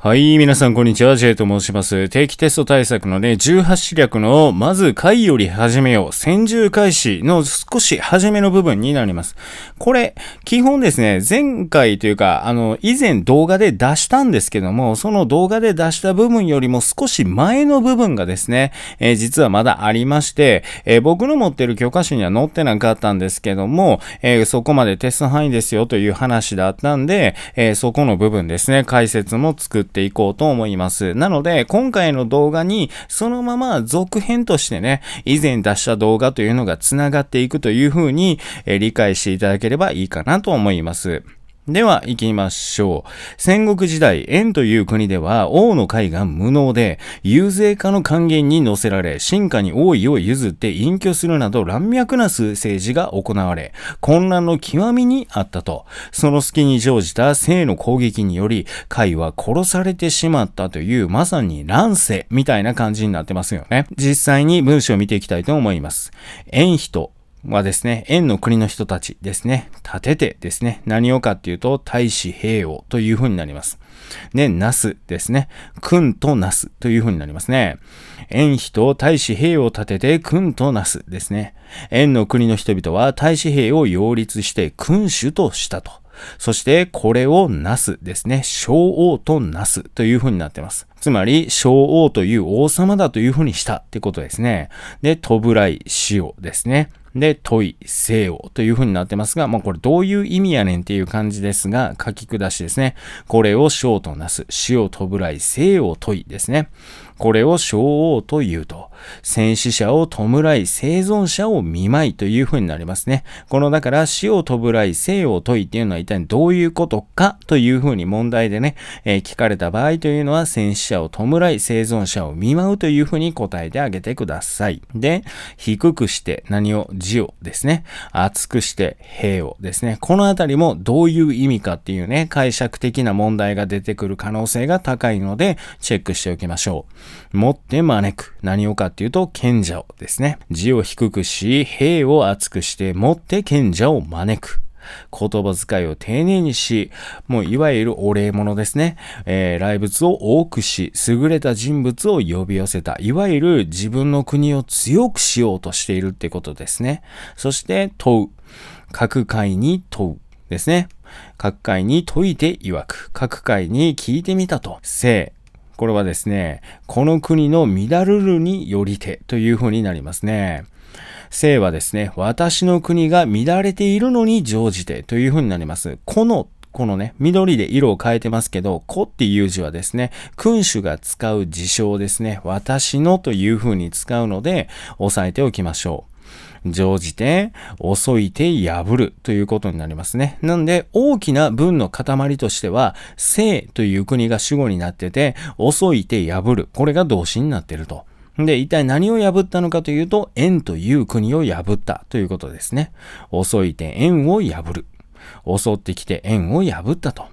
はい、皆さんこんにちは、J と申します。定期テスト対策のね、18試略の、まず回より始めよう、先住開始の少し初めの部分になります。これ、基本ですね、前回というか、あの、以前動画で出したんですけども、その動画で出した部分よりも少し前の部分がですね、えー、実はまだありまして、えー、僕の持ってる教科書には載ってなかったんですけども、えー、そこまでテスト範囲ですよという話だったんで、えそこの部分ですね、解説も作ってっていこうと思います。なので、今回の動画にそのまま続編としてね、以前出した動画というのが繋がっていくというふうに、え理解していただければいいかなと思います。では行きましょう。戦国時代、縁という国では王の会が無能で、遊税家の還元に乗せられ、進化に王位を譲って隠居するなど乱脈な政治が行われ、混乱の極みにあったと。その隙に乗じた性の攻撃により、会は殺されてしまったという、まさに乱世みたいな感じになってますよね。実際に文章を見ていきたいと思います。縁人、はですね、円の国の人たちですね、立ててですね、何をかっていうと、大使兵をというふうになります。ね、なすですね、君となすというふうになりますね。縁人大使兵を立てて君となすですね。円の国の人々は大使兵を擁立して君主としたと。そしてこれをなすですね。小王となすというふうになってます。つまり、小王という王様だというふうにしたってことですね。で、とぶらい、塩ですね。で、問い、せをという風になってますが、まあこれどういう意味やねんっていう感じですが、書き下しですね。これを章となす、死をとぶらい、生を問いですね。これを小王と言うと、戦死者を弔い、生存者を見舞いという風になりますね。このだから死を弔い、生を問いっていうのは一体どういうことかという風に問題でね、えー、聞かれた場合というのは戦死者を弔い、生存者を見舞うという風に答えてあげてください。で、低くして何を地をですね、厚くして兵をですね、このあたりもどういう意味かっていうね、解釈的な問題が出てくる可能性が高いので、チェックしておきましょう。持って招く。何をかっていうと、賢者をですね、字を低くし、兵を厚くして、持って賢者を招く。言葉遣いを丁寧にし、もういわゆるお礼物ですね。えー、来物を多くし、優れた人物を呼び寄せた、いわゆる自分の国を強くしようとしているってことですね。そして、問う。各界に問う。ですね。各界に解いて曰く。各界に聞いてみたと。い。これはですね、この国の乱るるによりてという風になりますね。生はですね、私の国が乱れているのに乗じてというふうになります。このこのね、緑で色を変えてますけど、子っていう字はですね、君主が使う事象ですね、私のというふうに使うので、押さえておきましょう。乗じて、遅いて破るということになりますね。なんで、大きな文の塊としては、生という国が主語になってて、遅いて破る。これが動詞になっていると。で、一体何を破ったのかというと、縁という国を破ったということですね。遅いて縁を破る。襲ってきて縁を破ったと。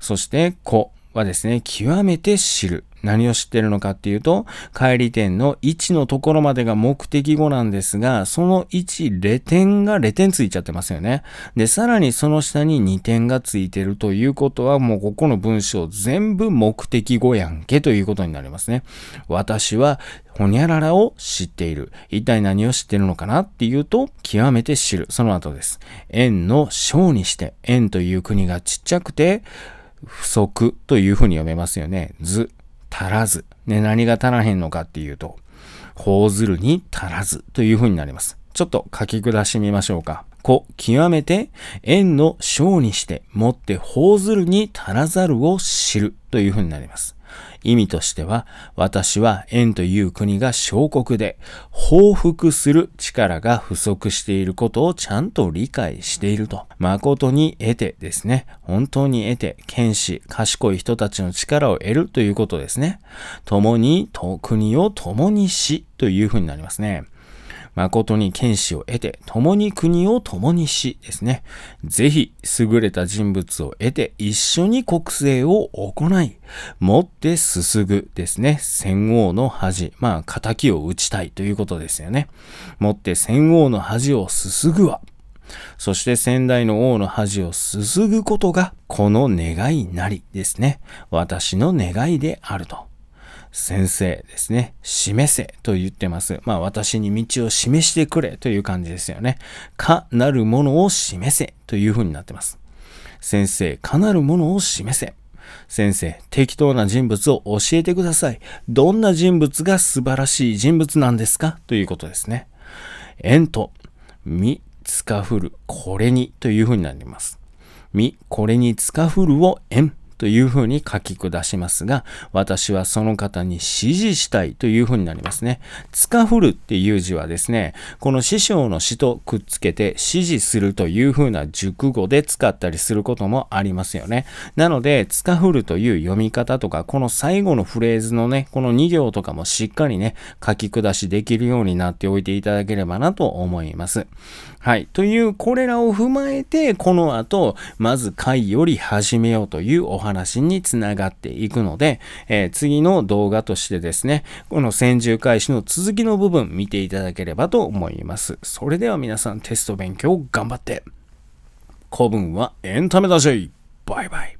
そして、子。はですね、極めて知る。何を知ってるのかっていうと、帰り点の1のところまでが目的語なんですが、その1、レ点が0点ついちゃってますよね。で、さらにその下に2点がついてるということは、もうここの文章全部目的語やんけということになりますね。私は、ほにゃららを知っている。一体何を知ってるのかなっていうと、極めて知る。その後です。円の小にして、円という国がちっちゃくて、不足というふうに読めますよね。ず、足らず。ね、何が足らへんのかっていうと、うずるに足らずというふうになります。ちょっと書き下してみましょうか。こ、極めて、縁の章にして、もってうずるに足らざるを知るというふうになります。意味としては、私は縁という国が小国で、報復する力が不足していることをちゃんと理解していると。誠に得てですね。本当に得て、剣士、賢い人たちの力を得るということですね。共に、国を共にし、というふうになりますね。誠に剣士を得て、共に国を共にし、ですね。ぜひ、優れた人物を得て、一緒に国政を行い、持って進ぐ、ですね。戦王の恥、まあ、仇を打ちたいということですよね。持って戦王の恥をすすぐは、そして先代の王の恥をすすぐことが、この願いなりですね。私の願いであると。先生ですね。示せと言ってます。まあ私に道を示してくれという感じですよね。かなるものを示せというふうになってます。先生、かなるものを示せ。先生、適当な人物を教えてください。どんな人物が素晴らしい人物なんですかということですね。縁と、み、つかふる、これにというふうになります。み、これにつかふるを縁。というふうに書き下しますが、私はその方に指示したいというふうになりますね。つかふるっていう字はですね、この師匠の詩とくっつけて指示するというふうな熟語で使ったりすることもありますよね。なので、つかふるという読み方とか、この最後のフレーズのね、この2行とかもしっかりね、書き下しできるようになっておいていただければなと思います。はい。という、これらを踏まえて、この後、まず回より始めようというお話話につながっていくので、えー、次の動画としてですね、この先住開始の続きの部分見ていただければと思います。それでは皆さんテスト勉強頑張って。古文はエンタメだしバイバイ